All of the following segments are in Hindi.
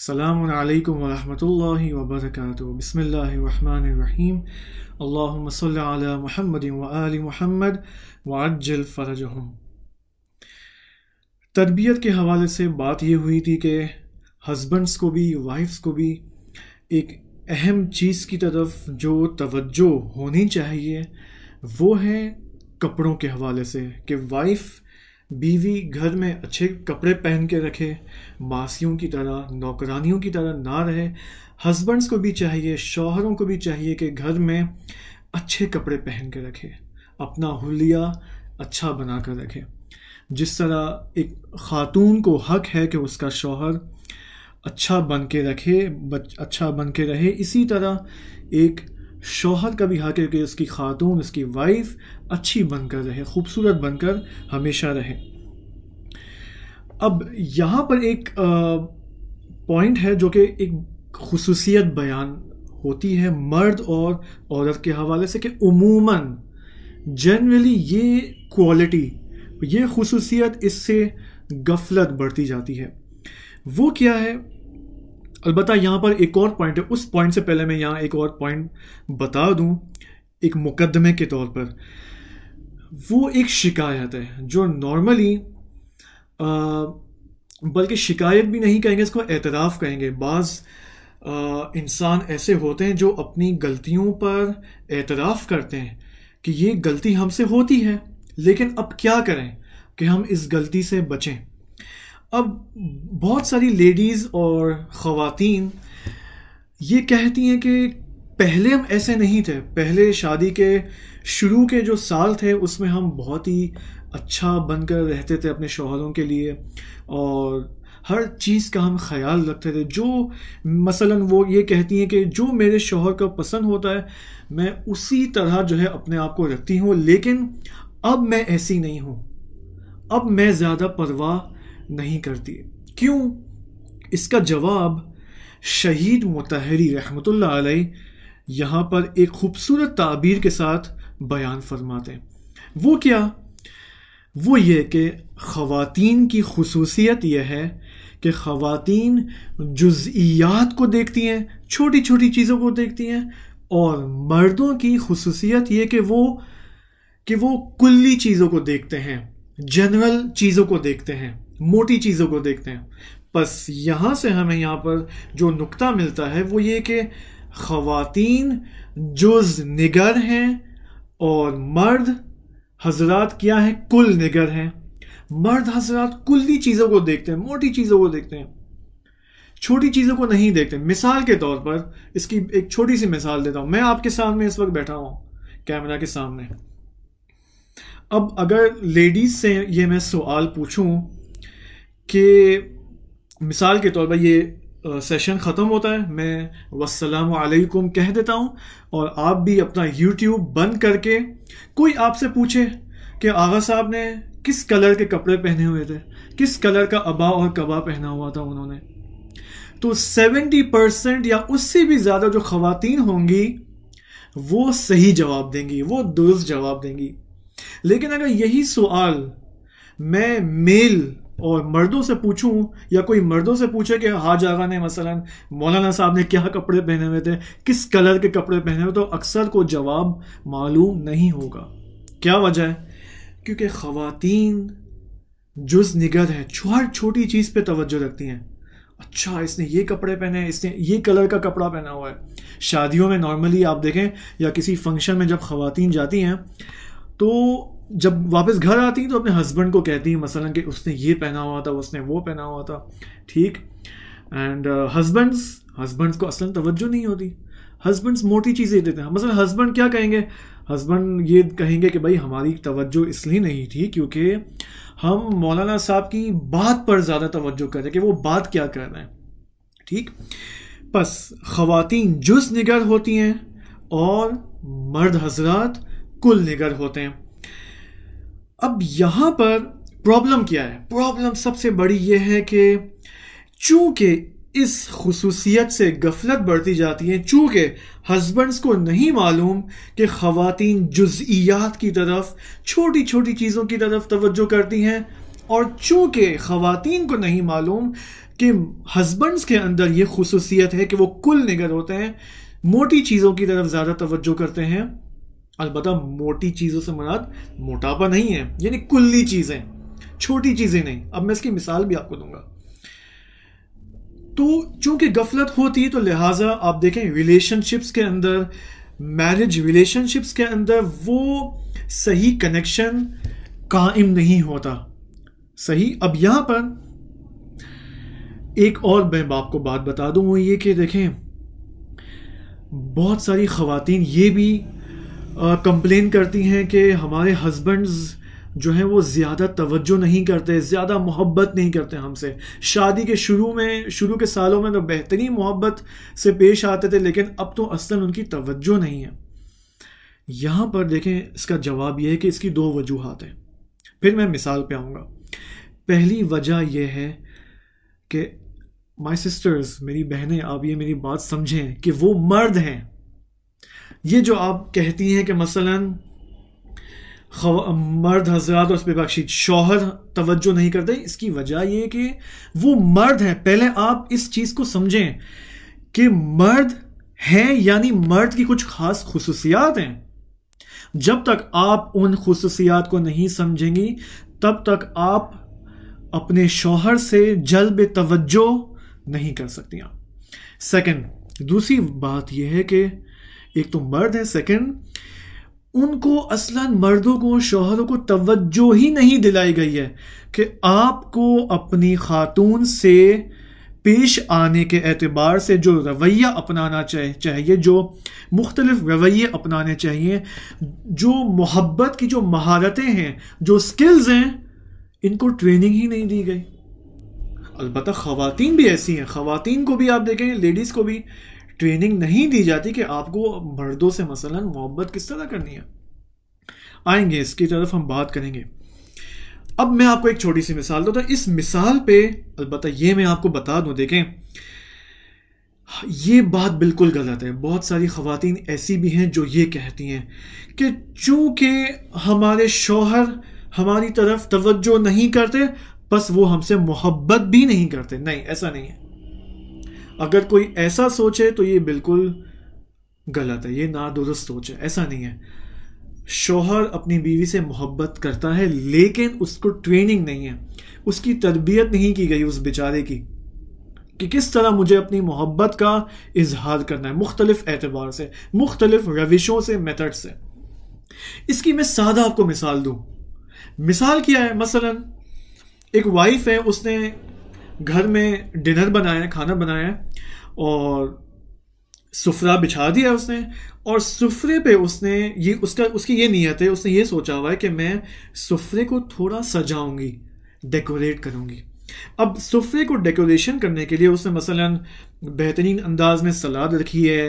Salamun alaykum wa rahmatullahi wa barakatuh. Bismillahir Rahmanir Rahim. Allahumma salli ala Muhammadin wa ali Muhammad wa ajjal farajahum. तरबियत के हवाले से बात ये हुई थी कि हस्बैंड्स को भी वाइफ्स को भी एक अहम चीज़ की तरफ जो तवज्जो होनी चाहिए वो है कपड़ों के हवाले से कि वाइफ़ बीवी घर में अच्छे कपड़े पहन के रखे मासियों की तरह नौकरानियों की तरह ना रहे हस्बैंड्स को भी चाहिए शौहरों को भी चाहिए कि घर में अच्छे कपड़े पहन के रखे अपना हुलिया अच्छा बना कर रखे जिस तरह एक ख़ातून को हक है कि उसका शौहर अच्छा बन के रखे अच्छा बन के रहे इसी तरह एक शोहर का भी हक है कि उसकी खातून उसकी वाइफ अच्छी बनकर रहे खूबसूरत बनकर हमेशा रहे अब यहाँ पर एक पॉइंट है जो कि एक खसूसियत बयान होती है मर्द और औरत के हवाले से कि उमूमन जनरली ये क्वालिटी ये खसूसियत इससे गफलत बढ़ती जाती है वो क्या है अलबत्त यहाँ पर एक और पॉइंट है उस पॉइंट से पहले मैं यहाँ एक और पॉइंट बता दूँ एक मुकदमे के तौर पर वो एक शिकायत है जो नॉर्मली बल्कि शिकायत भी नहीं कहेंगे इसको एतराफ़ कहेंगे बाज़ इंसान ऐसे होते हैं जो अपनी गलतियों पर एतराफ़ करते हैं कि ये गलती हमसे होती है लेकिन अब क्या करें कि हम इस गलती से बचें अब बहुत सारी लेडीज़ और ख़वातीन ये कहती हैं कि पहले हम ऐसे नहीं थे पहले शादी के शुरू के जो साल थे उसमें हम बहुत ही अच्छा बनकर रहते थे अपने शोहरों के लिए और हर चीज़ का हम ख्याल रखते थे जो मसलन वो ये कहती हैं कि जो मेरे शोहर का पसंद होता है मैं उसी तरह जो है अपने आप को रखती हूँ लेकिन अब मैं ऐसी नहीं हूँ अब मैं ज़्यादा परवाह नहीं करती है क्यों इसका जवाब शहीद मतहरी रहमत आलही यहाँ पर एक खूबसूरत ताबीर के साथ बयान फरमाते हैं वो क्या वो ये कि ख़ातिन की खसूसियत यह है कि खातन जुज़ियात को देखती हैं छोटी छोटी चीज़ों को देखती हैं और मर्दों की खसूसियत यह कि वो कि वो कुल्ली चीज़ों को देखते हैं जनरल चीज़ों को देखते हैं मोटी चीज़ों को देखते हैं बस यहाँ से हमें यहाँ पर जो नुकता मिलता है वो ये कि ख़वातीन जुज निगर हैं और मर्द हजरात क्या है कुल निगर हैं मर्द हजरात कुली चीज़ों को देखते हैं मोटी चीज़ों को देखते हैं छोटी चीज़ों को नहीं देखते मिसाल के तौर पर इसकी एक छोटी सी मिसाल देता हूँ मैं आपके सामने इस वक्त बैठा हूँ कैमरा के सामने अब अगर लेडीज से ये मैं सवाल पूछूं कि मिसाल के तौर पर ये सेशन ख़त्म होता है मैं वसलाम अलैकुम कह देता हूँ और आप भी अपना यूट्यूब बंद करके कोई आपसे पूछे कि आगा साहब ने किस कलर के कपड़े पहने हुए थे किस कलर का अबा और कबा पहना हुआ था उन्होंने तो 70 परसेंट या उससे भी ज़्यादा जो ख़ातन होंगी वो सही जवाब देंगी वो दुरुस्त जवाब देंगी लेकिन अगर यही सवाल मैं मेल और मर्दों से पूछूं या कोई मर्दों से पूछे कि हाज आगा ने मसलन मौलाना साहब ने क्या कपड़े पहने हुए थे किस कलर के कपड़े पहने हुए तो अक्सर को जवाब मालूम नहीं होगा क्या वजह है क्योंकि खातन जुज निगर है हर छोटी चीज़ पे तवज्जो रखती हैं अच्छा इसने ये कपड़े पहने इसने ये कलर का कपड़ा पहना हुआ है शादियों में नॉर्मली आप देखें या किसी फंक्शन में जब ख़वातीन जाती हैं तो जब वापस घर आती तो अपने हस्बैंड को कहती हैं मसलन कि उसने ये पहना हुआ था उसने वो पहना हुआ था ठीक एंड हस्बैंड्स हस्बैंड्स को असल तवज्जो नहीं होती हस्बैंड्स मोटी चीज़ें देते हैं मसलन हस्बैंड क्या कहेंगे हस्बैंड ये कहेंगे कि भाई हमारी तवज्जो इसलिए नहीं थी क्योंकि हम मौलाना साहब की बात पर ज़्यादा तवज्जो करें कि वो बात क्या कर रहे हैं ठीक बस ख़वातीन जुज निगर होती हैं और मर्द हजरात कुल निगर होते हैं अब यहाँ पर प्रॉब्लम क्या है प्रॉब्लम सबसे बड़ी ये है कि चूंकि इस खसूसियत से गफलत बढ़ती जाती है चूँकि हस्बैंड्स को नहीं मालूम कि खातन जुज़ियात की तरफ छोटी छोटी चीज़ों की तरफ तवज्जो करती हैं और चूँकि खातन को नहीं मालूम कि हस्बैंड्स के अंदर ये खसूसियत है कि वो कुल निगर होते हैं मोटी चीज़ों की तरफ ज़्यादा तवज्जो करते हैं अलबत् मोटी चीज़ों से मुराद मोटापा नहीं है यानी कुल्ली चीज़ें छोटी चीज़ें नहीं अब मैं इसकी मिसाल भी आपको दूंगा तो चूंकि गफलत होती है तो लिहाजा आप देखें रिलेशनशिप्स के अंदर मैरिज रिलेशनशिप्स के अंदर वो सही कनेक्शन कायम नहीं होता सही अब यहाँ पर एक और मैं बाप को बात बता दूँ वो ये कि देखें बहुत सारी खातन ये भी कंप्लेन करती हैं कि हमारे हस्बैंड्स जो हैं वो ज़्यादा तवज्जो नहीं करते ज़्यादा मोहब्बत नहीं करते हमसे शादी के शुरू में शुरू के सालों में तो बेहतरीन मोहब्बत से पेश आते थे लेकिन अब तो असल उनकी तवज्जो नहीं है यहाँ पर देखें इसका जवाब यह है कि इसकी दो वजूहत हैं फिर मैं मिसाल पे आऊँगा पहली वजह यह है कि माई सिस्टर्स मेरी बहनें आप ये मेरी बात समझें कि वो मर्द हैं ये जो आप कहती हैं कि मसलन मर्द हजरात और बख्शी शोहर तवज्जो नहीं करते इसकी वजह यह कि वो मर्द है पहले आप इस चीज़ को समझें कि मर्द हैं यानी मर्द की कुछ खास खसूसियात हैं जब तक आप उन खसूसियात को नहीं समझेंगी तब तक आप अपने शोहर से जल्ब तवज्जो नहीं कर सकती आप सेकंड दूसरी बात यह है कि एक तो मर्द है सेकंड उनको असलन मर्दों को शोहरों को तवज्जो ही नहीं दिलाई गई है कि आपको अपनी खातून से पेश आने के एतबार से जो रवैया अपनाना चाह, चाहिए जो मुख्तलिफ रवैये अपनाने चाहिए जो मोहब्बत की जो महारतें हैं जो स्किल्स हैं इनको ट्रेनिंग ही नहीं दी गई अलबत् ख़वान भी ऐसी हैं ख़ातन को भी आप देखें लेडीज़ को भी ट्रेनिंग नहीं दी जाती कि आपको मर्दों से मसलन मोहब्बत किस तरह करनी है आएंगे इसकी तरफ हम बात करेंगे अब मैं आपको एक छोटी सी मिसाल दूँ तो इस मिसाल पे अलबत् ये मैं आपको बता दूं देखें ये बात बिल्कुल गलत है बहुत सारी ख़वातीन ऐसी भी हैं जो ये कहती हैं कि चूंकि हमारे शोहर हमारी तरफ तवज्जो नहीं करते बस वो हमसे मोहब्बत भी नहीं करते नहीं ऐसा नहीं है अगर कोई ऐसा सोचे तो ये बिल्कुल गलत है ये ना दुरुस्त सोच है ऐसा नहीं है शोहर अपनी बीवी से मोहब्बत करता है लेकिन उसको ट्रेनिंग नहीं है उसकी तरबियत नहीं की गई उस बेचारे की कि किस तरह मुझे अपनी मोहब्बत का इजहार करना है मुख्तलिफ एतबार से मुख्तलिफ रविशों से मेथड से इसकी मैं सादा आपको मिसाल दूँ मिसाल क्या है मसलन एक वाइफ है उसने घर में डिनर बनाया है खाना बनाया है और सुफरा बिछा दिया उसने और सुफरे पे उसने ये उसका उसकी ये नीयत है उसने ये सोचा हुआ है कि मैं सुफरे को थोड़ा सजाऊंगी डेकोरेट करूंगी अब सुफरे को डेकोरेशन करने के लिए उसने मसलन बेहतरीन अंदाज में सलाद रखी है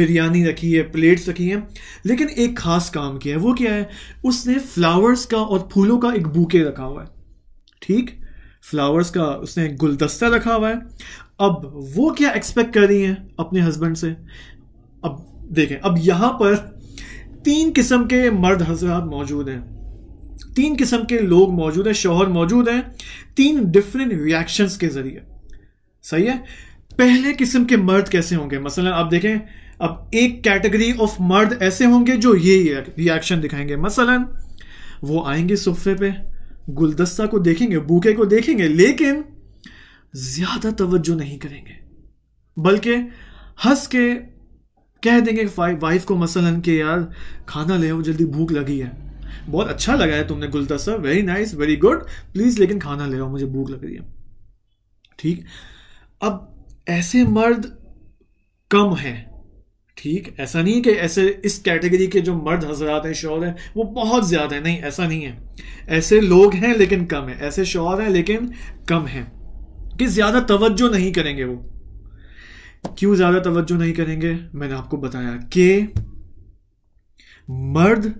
बिरयानी रखी है प्लेट्स रखी है लेकिन एक ख़ास काम किया है वो क्या है उसने फ्लावर्स का और फूलों का एक बूके रखा हुआ है ठीक फ्लावर्स का उसने गुलदस्ता रखा हुआ है अब वो क्या एक्सपेक्ट कर रही हैं अपने हस्बैंड से अब देखें अब यहाँ पर तीन किस्म के मर्द हजरात मौजूद हैं तीन किस्म के लोग मौजूद हैं शोहर मौजूद हैं तीन डिफरेंट रिएक्शंस के ज़रिए सही है पहले किस्म के मर्द कैसे होंगे मसलन आप देखें अब एक कैटेगरी ऑफ मर्द ऐसे होंगे जो ये रिएक्शन दिखाएंगे मसलन वो आएंगे सोफे पे गुलदस्ता को देखेंगे बूके को देखेंगे लेकिन ज्यादा तवज्जो नहीं करेंगे बल्कि हंस के कह देंगे वाइफ को मसलन कि यार खाना ले जल्दी भूख लगी है बहुत अच्छा लगा है तुमने गुलदस्ता very nice very good please लेकिन खाना ले मुझे भूख लग रही है ठीक अब ऐसे मर्द कम हैं ठीक ऐसा नहीं है कि ऐसे इस कैटेगरी के जो मर्द हजरात हैं शौर हैं वो बहुत ज़्यादा हैं नहीं ऐसा नहीं है ऐसे लोग हैं लेकिन कम है ऐसे शौर हैं लेकिन कम हैं कि ज़्यादा तवज्जो नहीं करेंगे वो क्यों ज़्यादा तवज्जो नहीं करेंगे मैंने आपको बताया कि मर्द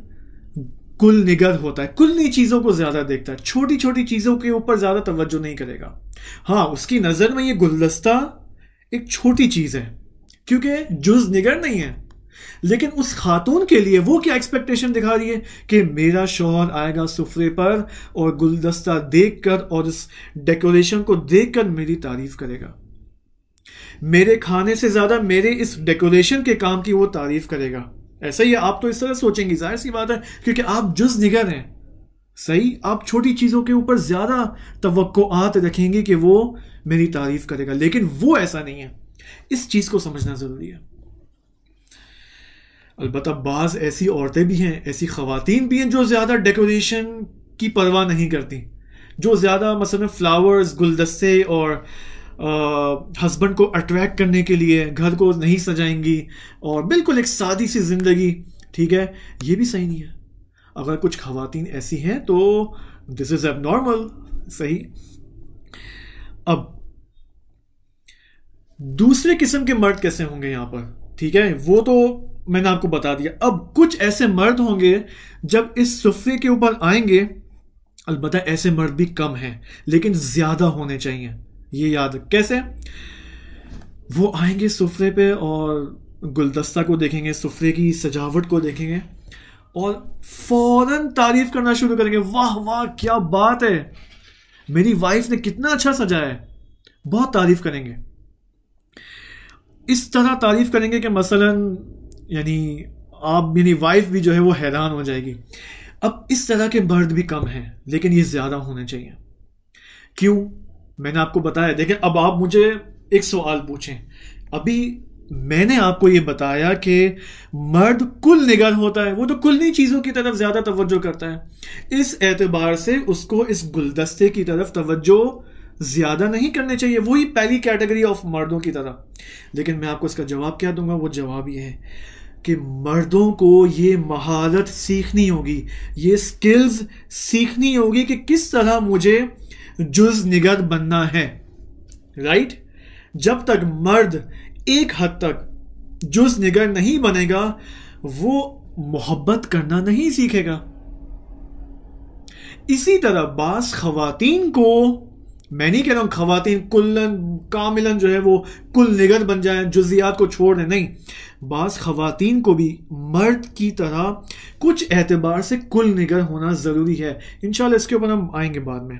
कुल निगर होता है कुल नई चीज़ों को ज़्यादा देखता है छोटी छोटी चीज़ों के ऊपर ज़्यादा तवज्जो नहीं करेगा हाँ उसकी नज़र में ये गुलदस्ता एक छोटी चीज़ है क्योंकि जुज निगर नहीं है लेकिन उस खातून के लिए वो क्या एक्सपेक्टेशन दिखा रही है कि मेरा शोहर आएगा सुफरे पर और गुलदस्ता देखकर और इस डेकोरेशन को देखकर मेरी तारीफ करेगा मेरे खाने से ज़्यादा मेरे इस डेकोरेशन के काम की वो तारीफ करेगा ऐसा ही है आप तो इस तरह सोचेंगी जाहिर सी बात है क्योंकि आप जुज निगर हैं सही आप छोटी चीज़ों के ऊपर ज़्यादा तो रखेंगे कि वो मेरी तारीफ करेगा लेकिन वो ऐसा नहीं है इस चीज़ को समझना ज़रूरी है अलबत् बाज़ ऐसी औरतें भी हैं ऐसी खातन भी हैं जो ज़्यादा डेकोरेशन की परवाह नहीं करती जो ज़्यादा मसलन फ्लावर्स गुलदस्ते और हस्बैंड को अट्रैक्ट करने के लिए घर को नहीं सजाएंगी और बिल्कुल एक सादी सी ज़िंदगी ठीक है ये भी सही नहीं है अगर कुछ खातन ऐसी हैं तो दिस इज़ एब नॉर्मल सही अब दूसरे किस्म के मर्द कैसे होंगे यहां पर ठीक है वो तो मैंने आपको बता दिया अब कुछ ऐसे मर्द होंगे जब इस सुफे के ऊपर आएंगे अलबत् ऐसे मर्द भी कम हैं लेकिन ज़्यादा होने चाहिए ये याद कैसे वो आएंगे सुफरे पे और गुलदस्ता को देखेंगे सुफरे की सजावट को देखेंगे और फौरन तारीफ करना शुरू करेंगे वाह वाह क्या बात है मेरी वाइफ ने कितना अच्छा सजाया है बहुत तारीफ करेंगे इस तरह तारीफ करेंगे कि मसलन यानी आप यानी वाइफ भी जो है वो हैरान हो जाएगी अब इस तरह के मर्द भी कम हैं लेकिन ये ज़्यादा होने चाहिए क्यों मैंने आपको बताया देखें अब आप मुझे एक सवाल पूछें अभी मैंने आपको ये बताया कि मर्द कुल निगर होता है वो तो कुल नहीं चीज़ों की तरफ ज़्यादा तवज्जो करता है इस एतबार से उसको इस गुलदस्ते की तरफ तवज्जो ज़्यादा नहीं करने चाहिए वही पहली कैटेगरी ऑफ मर्दों की तरह लेकिन मैं आपको इसका जवाब क्या दूंगा वो जवाब ये है कि मर्दों को ये महारत सीखनी होगी ये स्किल्स सीखनी होगी कि किस तरह मुझे जुज निगत बनना है राइट जब तक मर्द एक हद तक जुज निगर नहीं बनेगा वो मोहब्बत करना नहीं सीखेगा इसी तरह बास खुवान को मैं नहीं कह रहा हूँ खातन कुल्लन कामिलन जो है वो कुल निगत बन जाए जुजियात को छोड़ दें नहीं बास खातन को भी मर्द की तरह कुछ एतबार से कुल निगर होना ज़रूरी है इन इसके ऊपर हम आएंगे बाद में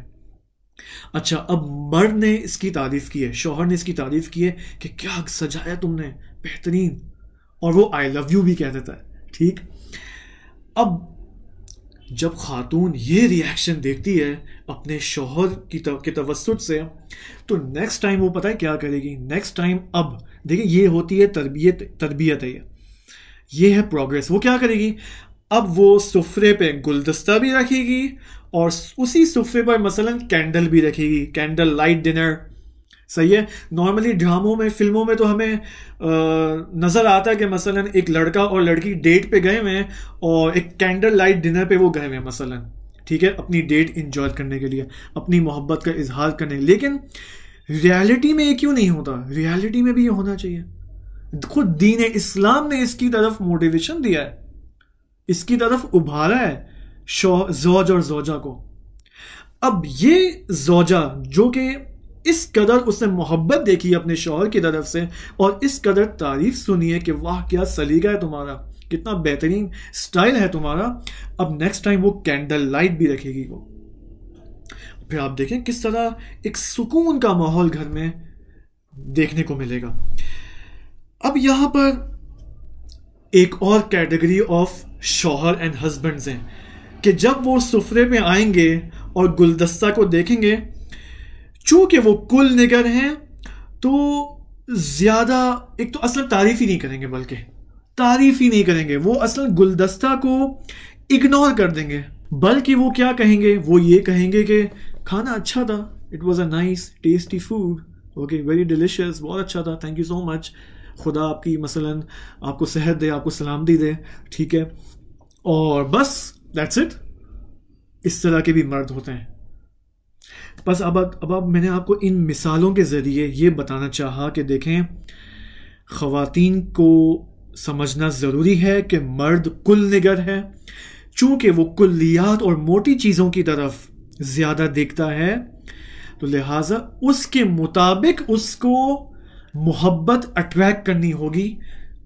अच्छा अब मर्द ने इसकी तारीफ की है शोहर ने इसकी तारीफ की है कि क्या सजाया तुमने बेहतरीन और वो आई लव यू भी कह देता है ठीक अब जब खातून ये रिएक्शन देखती है अपने शोहर की के तवसत से तो नेक्स्ट टाइम वो पता है क्या करेगी नेक्स्ट टाइम अब देखिए ये होती है तरबियत तरबियत है ये ये है प्रोग्रेस वो क्या करेगी अब वो सफ़रे पे गुलदस्ता भी रखेगी और उसी सफ़रे पर मसलन कैंडल भी रखेगी कैंडल लाइट डिनर सही है नॉर्मली ड्रामों में फिल्मों में तो हमें नज़र आता है कि मसलन एक लड़का और लड़की डेट पे गए हुए हैं और एक कैंडल लाइट डिनर पे वो गए हुए हैं मसलन ठीक है अपनी डेट इंजॉय करने के लिए अपनी मोहब्बत का इजहार करने लेकिन रियलिटी में ये क्यों नहीं होता रियलिटी में भी ये होना चाहिए खुद दीन इस्लाम ने इसकी तरफ मोटिवेशन दिया है इसकी तरफ उभारा है शो जोज और जोजा को अब ये जोजा जो कि इस कदर उसने मोहब्बत देखी अपने शोहर की तरफ से और इस कदर तारीफ सुनी है कि वाह क्या सलीका है तुम्हारा कितना बेहतरीन स्टाइल है तुम्हारा अब नेक्स्ट टाइम वो कैंडल लाइट भी रखेगी वो फिर आप देखें किस तरह एक सुकून का माहौल घर में देखने को मिलेगा अब यहाँ पर एक और कैटेगरी ऑफ शोहर एंड हस्बैंड्स हैं कि जब वो सुफरे में आएंगे और गुलदस्ता को देखेंगे चूंकि वो कुल निगर हैं तो ज़्यादा एक तो असल तारीफ ही नहीं करेंगे बल्कि तारीफ ही नहीं करेंगे वो असल गुलदस्ता को इग्नोर कर देंगे बल्कि वो क्या कहेंगे वो ये कहेंगे कि खाना अच्छा था it was a nice tasty food okay very delicious बहुत अच्छा था थैंक यू सो मच खुदा आपकी मसलन आपको सेहत दे आपको सलामती दे ठीक है और बस दैट्स इट इस तरह के भी मर्द होते हैं बस अब अब अब मैंने आपको इन मिसालों के ज़रिए ये बताना चाहा कि देखें खातन को समझना ज़रूरी है कि मर्द कुल निगर है चूँकि वो कुल्लियात और मोटी चीज़ों की तरफ ज़्यादा देखता है तो लिहाजा उसके मुताबिक उसको मोहब्बत अट्रैक्ट करनी होगी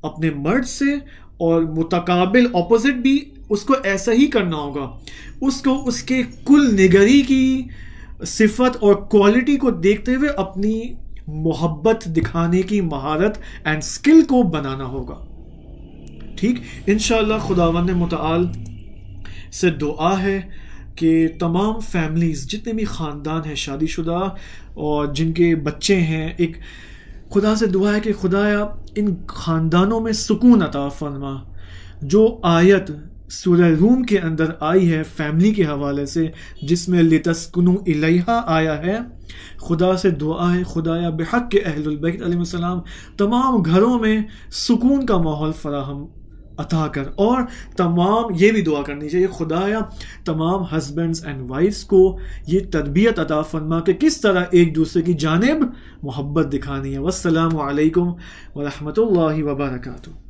अपने मर्द से और मुतकाबिल अपोजिट भी उसको ऐसा ही करना होगा उसको उसके कुल निगरी की सिफत और क्वालिटी को देखते हुए अपनी मोहब्बत दिखाने की महारत एंड स्किल को बनाना होगा ठीक इन खुदावन मताल से दुआ है कि तमाम फैमिलीज़ जितने भी ख़ानदान हैं शादीशुदा और जिनके बच्चे हैं एक खुदा से दुआ है कि खुदाया इन ख़ानदानों में सुकून अता फरमा जो आयत सूर्य रूम के अंदर आई है फैमिली के हवाले से जिसमें लितस्कुनु इलहा आया है खुदा से दुआ है खुदाया बेहक के अहलबैसम तमाम घरों में सुकून का माहौल फराहम अता कर और तमाम ये भी दुआ करनी चाहिए खुदाया तमाम हस्बैंड्स एंड वाइफ्स को ये तरबियत अता फरमा के किस तरह एक दूसरे की जानब मोहब्बत दिखानी है वालकम वरहमल वबरकू